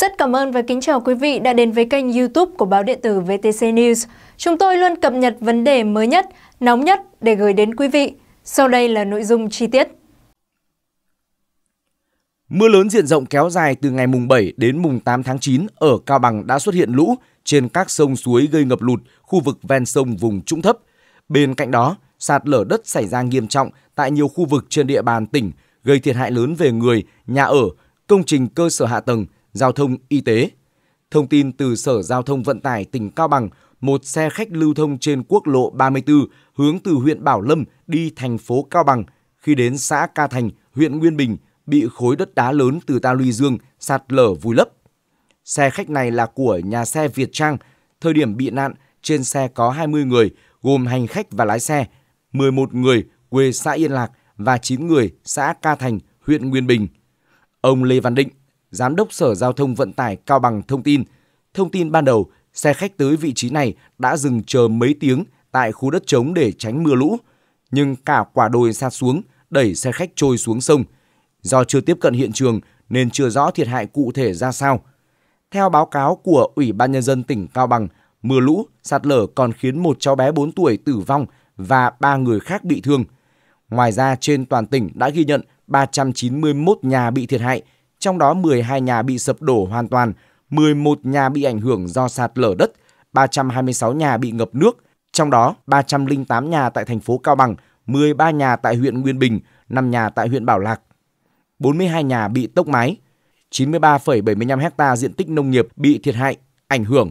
Rất cảm ơn và kính chào quý vị đã đến với kênh youtube của báo điện tử VTC News. Chúng tôi luôn cập nhật vấn đề mới nhất, nóng nhất để gửi đến quý vị. Sau đây là nội dung chi tiết. Mưa lớn diện rộng kéo dài từ ngày mùng 7 đến mùng 8 tháng 9 ở Cao Bằng đã xuất hiện lũ trên các sông suối gây ngập lụt khu vực ven sông vùng trũng thấp. Bên cạnh đó, sạt lở đất xảy ra nghiêm trọng tại nhiều khu vực trên địa bàn tỉnh, gây thiệt hại lớn về người, nhà ở, công trình cơ sở hạ tầng, giao thông y tế. Thông tin từ Sở Giao thông Vận tải tỉnh Cao Bằng, một xe khách lưu thông trên quốc lộ 34 hướng từ huyện Bảo Lâm đi thành phố Cao Bằng, khi đến xã Ca Thành, huyện Nguyên Bình bị khối đất đá lớn từ ta luy dương sạt lở vùi lấp. Xe khách này là của nhà xe Việt Trang. Thời điểm bị nạn, trên xe có 20 người, gồm hành khách và lái xe, 11 người quê xã Yên Lạc và 9 người xã Ca Thành, huyện Nguyên Bình. Ông Lê Văn Định, Giám đốc Sở Giao thông Vận tải Cao Bằng thông tin, thông tin ban đầu, xe khách tới vị trí này đã dừng chờ mấy tiếng tại khu đất trống để tránh mưa lũ, nhưng cả quả đồi sạt xuống, đẩy xe khách trôi xuống sông. Do chưa tiếp cận hiện trường nên chưa rõ thiệt hại cụ thể ra sao. Theo báo cáo của Ủy ban Nhân dân tỉnh Cao Bằng, mưa lũ, sạt lở còn khiến một cháu bé 4 tuổi tử vong và 3 người khác bị thương. Ngoài ra, trên toàn tỉnh đã ghi nhận 391 nhà bị thiệt hại, trong đó 12 nhà bị sập đổ hoàn toàn, 11 nhà bị ảnh hưởng do sạt lở đất, 326 nhà bị ngập nước, trong đó 308 nhà tại thành phố Cao Bằng, 13 nhà tại huyện Nguyên Bình, 5 nhà tại huyện Bảo Lạc, 42 nhà bị tốc mái, 93,75 ha diện tích nông nghiệp bị thiệt hại, ảnh hưởng.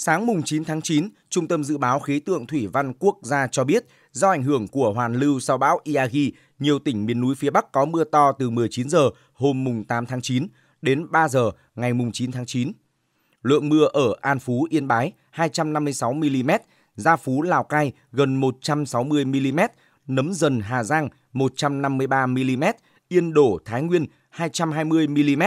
Sáng mùng 9 tháng 9, Trung tâm Dự báo Khí tượng Thủy văn Quốc gia cho biết, do ảnh hưởng của hoàn lưu sau bão Yagi, nhiều tỉnh miền núi phía Bắc có mưa to từ 19 giờ hôm mùng 8 tháng 9 đến 3 giờ ngày mùng 9 tháng 9. Lượng mưa ở An Phú, Yên Bái 256 mm, Gia Phú, Lào Cai gần 160 mm, Nấm Dần, Hà Giang 153 mm, Yên Đổ, Thái Nguyên 220 mm.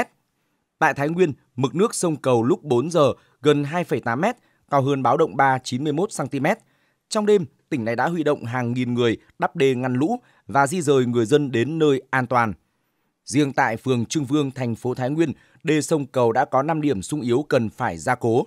Tại Thái Nguyên, mực nước sông Cầu lúc 4 giờ gần 2,8 mét, cao hơn báo động 3 91 cm. Trong đêm, tỉnh này đã huy động hàng nghìn người đắp đê ngăn lũ và di rời người dân đến nơi an toàn. Riêng tại phường Trương Vương, thành phố Thái Nguyên, đê sông cầu đã có 5 điểm sung yếu cần phải gia cố.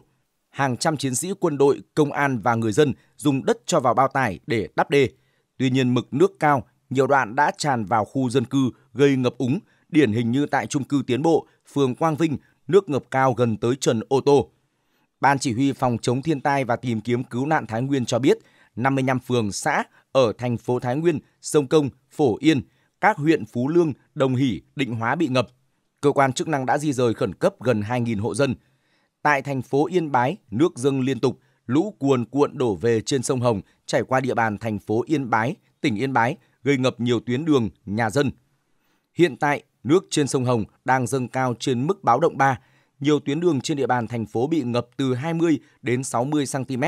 Hàng trăm chiến sĩ quân đội, công an và người dân dùng đất cho vào bao tải để đắp đê. Tuy nhiên mực nước cao, nhiều đoạn đã tràn vào khu dân cư gây ngập úng, điển hình như tại trung cư Tiến Bộ, phường Quang Vinh, nước ngập cao gần tới trần ô tô. Ban chỉ huy phòng chống thiên tai và tìm kiếm cứu nạn Thái Nguyên cho biết, 55 phường xã ở thành phố Thái Nguyên, Sông Công, Phổ Yên, các huyện Phú Lương, Đồng Hỷ, Định Hóa bị ngập. Cơ quan chức năng đã di rời khẩn cấp gần 2.000 hộ dân. Tại thành phố Yên Bái, nước dâng liên tục, lũ cuồn cuộn đổ về trên sông Hồng chảy qua địa bàn thành phố Yên Bái, tỉnh Yên Bái, gây ngập nhiều tuyến đường, nhà dân. Hiện tại, nước trên sông Hồng đang dâng cao trên mức báo động 3, nhiều tuyến đường trên địa bàn thành phố bị ngập từ 20 đến 60 cm.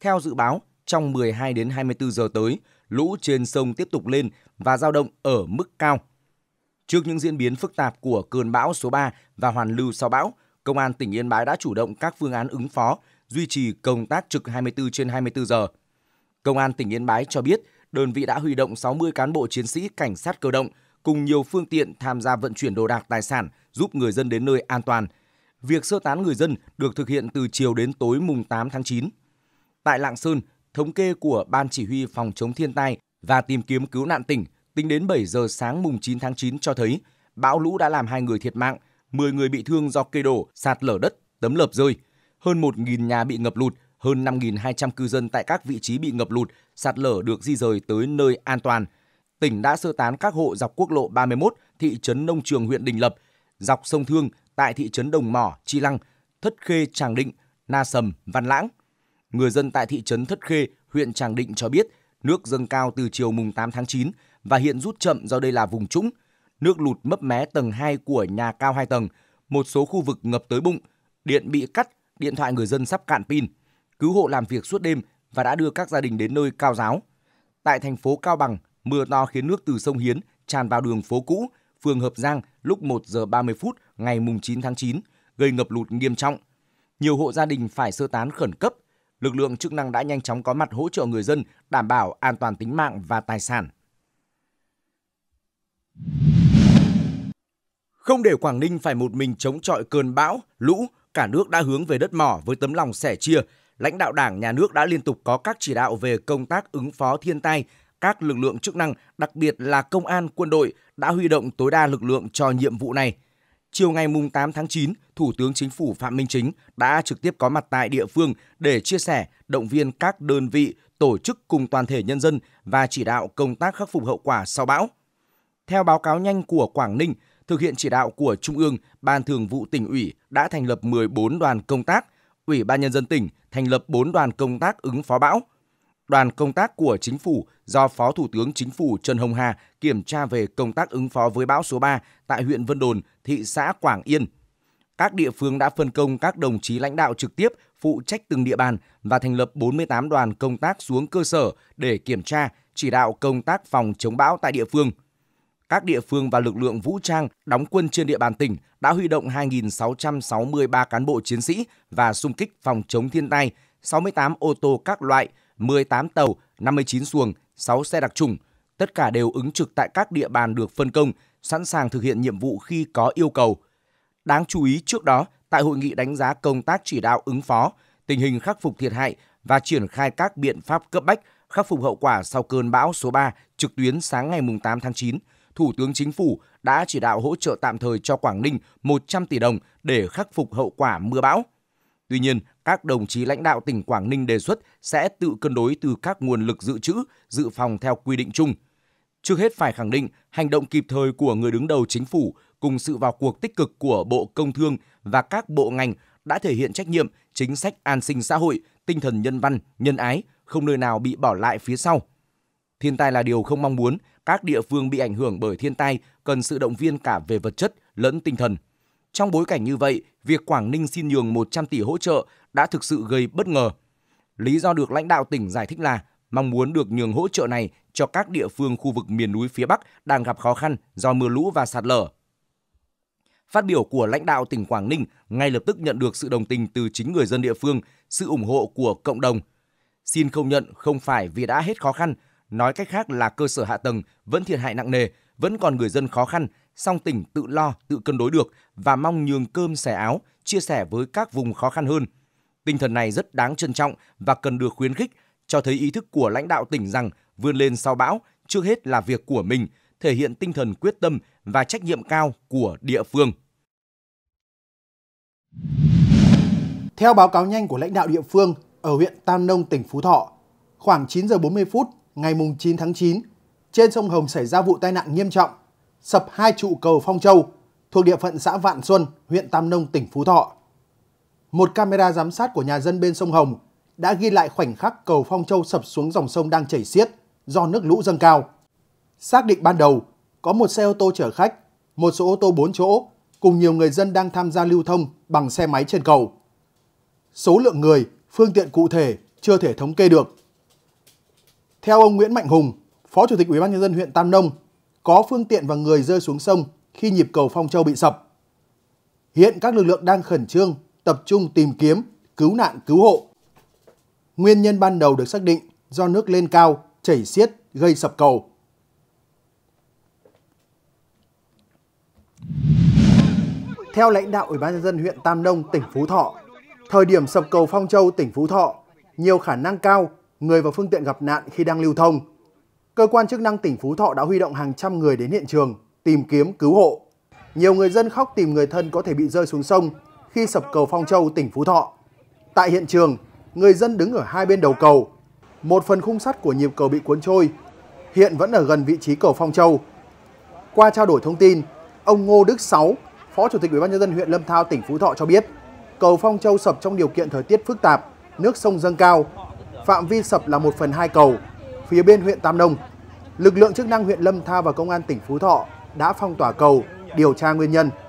Theo dự báo, trong 12 đến 24 giờ tới, lũ trên sông tiếp tục lên và giao động ở mức cao. Trước những diễn biến phức tạp của cơn bão số 3 và hoàn lưu sau bão, Công an tỉnh Yên Bái đã chủ động các phương án ứng phó, duy trì công tác trực 24 trên 24 giờ. Công an tỉnh Yên Bái cho biết, đơn vị đã huy động 60 cán bộ chiến sĩ cảnh sát cơ động cùng nhiều phương tiện tham gia vận chuyển đồ đạc tài sản giúp người dân đến nơi an toàn – việc sơ tán người dân được thực hiện từ chiều đến tối mùng 8 tháng 9. Tại Lạng Sơn, thống kê của Ban Chỉ huy Phòng chống thiên tai và tìm kiếm cứu nạn tỉnh tính đến 7 giờ sáng mùng 9 tháng 9 cho thấy bão lũ đã làm hai người thiệt mạng, 10 người bị thương do cây đổ, sạt lở đất, tấm lợp rơi, hơn 1.000 nhà bị ngập lụt, hơn 5.200 cư dân tại các vị trí bị ngập lụt, sạt lở được di rời tới nơi an toàn. Tỉnh đã sơ tán các hộ dọc quốc lộ 31, thị trấn nông trường huyện Đình Lập, dọc sông Thương tại thị trấn Đồng Mỏ, Chi Lăng, Thất Khê, Tràng Định, Na Sầm, Văn Lãng. Người dân tại thị trấn Thất Khê, huyện Tràng Định cho biết nước dâng cao từ chiều mùng 8 tháng 9 và hiện rút chậm do đây là vùng trũng. Nước lụt mấp mé tầng 2 của nhà cao 2 tầng, một số khu vực ngập tới bụng, điện bị cắt, điện thoại người dân sắp cạn pin. Cứu hộ làm việc suốt đêm và đã đưa các gia đình đến nơi cao giáo. Tại thành phố Cao Bằng, mưa to khiến nước từ sông Hiến tràn vào đường phố cũ, phường Hợp Giang lúc 1 giờ 30 phút ngày 9 tháng 9, gây ngập lụt nghiêm trọng. Nhiều hộ gia đình phải sơ tán khẩn cấp. Lực lượng chức năng đã nhanh chóng có mặt hỗ trợ người dân đảm bảo an toàn tính mạng và tài sản. Không để Quảng Ninh phải một mình chống chọi cơn bão, lũ, cả nước đã hướng về đất mỏ với tấm lòng sẻ chia. Lãnh đạo Đảng, Nhà nước đã liên tục có các chỉ đạo về công tác ứng phó thiên tai, các lực lượng chức năng, đặc biệt là công an, quân đội đã huy động tối đa lực lượng cho nhiệm vụ này. Chiều ngày 8 tháng 9, Thủ tướng Chính phủ Phạm Minh Chính đã trực tiếp có mặt tại địa phương để chia sẻ, động viên các đơn vị, tổ chức cùng toàn thể nhân dân và chỉ đạo công tác khắc phục hậu quả sau bão. Theo báo cáo nhanh của Quảng Ninh, thực hiện chỉ đạo của Trung ương, Ban Thường vụ tỉnh ủy đã thành lập 14 đoàn công tác, Ủy ban nhân dân tỉnh thành lập 4 đoàn công tác ứng phó bão – đoàn công tác của chính phủ do Phó Thủ tướng Chính phủ Trần Hồng Hà kiểm tra về công tác ứng phó với bão số 3 tại huyện Vân Đồn, thị xã Quảng Yên. Các địa phương đã phân công các đồng chí lãnh đạo trực tiếp phụ trách từng địa bàn và thành lập 48 đoàn công tác xuống cơ sở để kiểm tra, chỉ đạo công tác phòng chống bão tại địa phương. Các địa phương và lực lượng vũ trang đóng quân trên địa bàn tỉnh đã huy động 2.663 cán bộ chiến sĩ và xung kích phòng chống thiên tai, 68 ô tô các loại – 18 tàu, 59 xuồng, 6 xe đặc trùng, tất cả đều ứng trực tại các địa bàn được phân công, sẵn sàng thực hiện nhiệm vụ khi có yêu cầu. Đáng chú ý trước đó, tại hội nghị đánh giá công tác chỉ đạo ứng phó, tình hình khắc phục thiệt hại và triển khai các biện pháp cấp bách khắc phục hậu quả sau cơn bão số 3 trực tuyến sáng ngày 8 tháng 9, Thủ tướng Chính phủ đã chỉ đạo hỗ trợ tạm thời cho Quảng Ninh 100 tỷ đồng để khắc phục hậu quả mưa bão. Tuy nhiên, các đồng chí lãnh đạo tỉnh Quảng Ninh đề xuất sẽ tự cân đối từ các nguồn lực dự trữ, dự phòng theo quy định chung. Trước hết phải khẳng định hành động kịp thời của người đứng đầu chính phủ cùng sự vào cuộc tích cực của Bộ Công Thương và các bộ ngành đã thể hiện trách nhiệm, chính sách an sinh xã hội, tinh thần nhân văn, nhân ái, không nơi nào bị bỏ lại phía sau. Thiên tai là điều không mong muốn, các địa phương bị ảnh hưởng bởi thiên tai cần sự động viên cả về vật chất lẫn tinh thần. Trong bối cảnh như vậy, việc Quảng Ninh xin nhường 100 tỷ hỗ trợ đã thực sự gây bất ngờ. Lý do được lãnh đạo tỉnh giải thích là mong muốn được nhường hỗ trợ này cho các địa phương khu vực miền núi phía Bắc đang gặp khó khăn do mưa lũ và sạt lở. Phát biểu của lãnh đạo tỉnh Quảng Ninh ngay lập tức nhận được sự đồng tình từ chính người dân địa phương, sự ủng hộ của cộng đồng. Xin không nhận không phải vì đã hết khó khăn, nói cách khác là cơ sở hạ tầng vẫn thiệt hại nặng nề, vẫn còn người dân khó khăn song tỉnh tự lo, tự cân đối được và mong nhường cơm xẻ áo, chia sẻ với các vùng khó khăn hơn. Tinh thần này rất đáng trân trọng và cần được khuyến khích, cho thấy ý thức của lãnh đạo tỉnh rằng vươn lên sau bão trước hết là việc của mình, thể hiện tinh thần quyết tâm và trách nhiệm cao của địa phương. Theo báo cáo nhanh của lãnh đạo địa phương ở huyện Tam Nông, tỉnh Phú Thọ, khoảng 9 giờ 40 phút ngày 9 tháng 9, trên sông Hồng xảy ra vụ tai nạn nghiêm trọng sập hai trụ cầu Phong Châu thuộc địa phận xã Vạn Xuân, huyện Tam Nông, tỉnh Phú Thọ. Một camera giám sát của nhà dân bên sông Hồng đã ghi lại khoảnh khắc cầu Phong Châu sập xuống dòng sông đang chảy xiết do nước lũ dâng cao. Xác định ban đầu, có một xe ô tô chở khách, một số ô tô 4 chỗ cùng nhiều người dân đang tham gia lưu thông bằng xe máy trên cầu. Số lượng người, phương tiện cụ thể chưa thể thống kê được. Theo ông Nguyễn Mạnh Hùng, Phó Chủ tịch Ủy ban nhân dân huyện Tam Nông có phương tiện và người rơi xuống sông khi nhịp cầu Phong Châu bị sập. Hiện các lực lượng đang khẩn trương tập trung tìm kiếm, cứu nạn cứu hộ. Nguyên nhân ban đầu được xác định do nước lên cao, chảy xiết gây sập cầu. Theo lãnh đạo Ủy ban nhân dân huyện Tam Nông, tỉnh Phú Thọ, thời điểm sập cầu Phong Châu, tỉnh Phú Thọ, nhiều khả năng cao người và phương tiện gặp nạn khi đang lưu thông cơ quan chức năng tỉnh Phú Thọ đã huy động hàng trăm người đến hiện trường tìm kiếm cứu hộ. Nhiều người dân khóc tìm người thân có thể bị rơi xuống sông khi sập cầu Phong Châu, tỉnh Phú Thọ. Tại hiện trường, người dân đứng ở hai bên đầu cầu. Một phần khung sắt của nhịp cầu bị cuốn trôi, hiện vẫn ở gần vị trí cầu Phong Châu. Qua trao đổi thông tin, ông Ngô Đức Sáu, Phó Chủ tịch Ủy ban nhân dân huyện Lâm Thao, tỉnh Phú Thọ cho biết, cầu Phong Châu sập trong điều kiện thời tiết phức tạp, nước sông dâng cao, phạm vi sập là 1 phần 2 cầu, Phía bên huyện Tam Nông, lực lượng chức năng huyện Lâm Tha và công an tỉnh Phú Thọ đã phong tỏa cầu, điều tra nguyên nhân